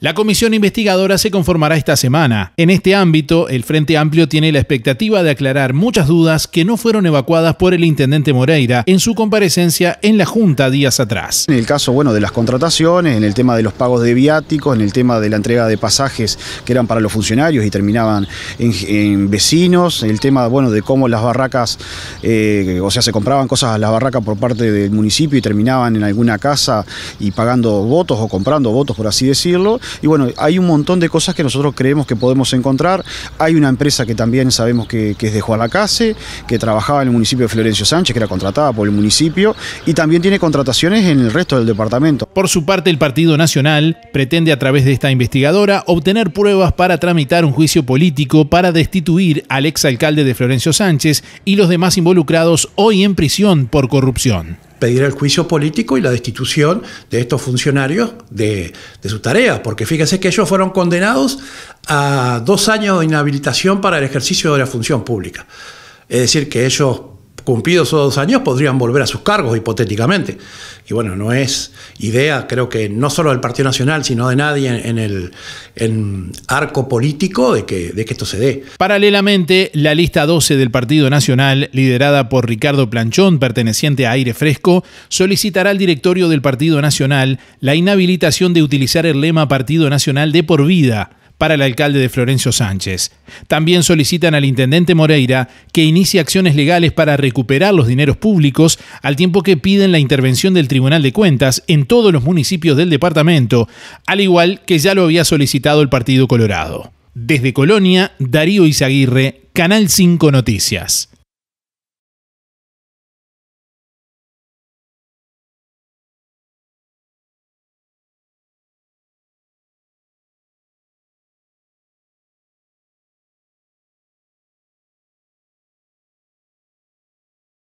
La comisión investigadora se conformará esta semana. En este ámbito, el Frente Amplio tiene la expectativa de aclarar muchas dudas que no fueron evacuadas por el intendente Moreira en su comparecencia en la Junta días atrás. En el caso bueno, de las contrataciones, en el tema de los pagos de viáticos, en el tema de la entrega de pasajes que eran para los funcionarios y terminaban en, vecinos, en el tema bueno, de cómo las barracas, eh, o sea, se compraban cosas a las barracas por parte del municipio y terminaban en alguna casa y pagando votos o comprando votos, por así decirlo y bueno, hay un montón de cosas que nosotros creemos que podemos encontrar. Hay una empresa que también sabemos que, que es de case que trabajaba en el municipio de Florencio Sánchez, que era contratada por el municipio, y también tiene contrataciones en el resto del departamento. Por su parte, el Partido Nacional pretende a través de esta investigadora obtener pruebas para tramitar un juicio político para destituir al exalcalde de Florencio Sánchez y los demás involucrados hoy en prisión por corrupción pedir el juicio político y la destitución de estos funcionarios de, su tarea, porque fíjense que ellos fueron condenados a dos años de inhabilitación para el ejercicio de la función pública. Es decir, que ellos cumplidos esos dos años podrían volver a sus cargos hipotéticamente. Y bueno, no es idea, creo que no solo del Partido Nacional, sino de nadie en, el arco político de que, de que esto se dé. Paralelamente, la lista 12 del Partido Nacional, liderada por Ricardo Planchón, perteneciente a Aire Fresco, solicitará al directorio del Partido Nacional la inhabilitación de utilizar el lema Partido Nacional de por vida para el alcalde de Florencio Sánchez. También solicitan al intendente Moreira que inicie acciones legales para recuperar los dineros públicos, al tiempo que piden la intervención del Tribunal de Cuentas en todos los municipios del departamento, al igual que ya lo había solicitado el Partido Colorado. Desde Colonia, Darío Izaguirre, Canal 5 Noticias.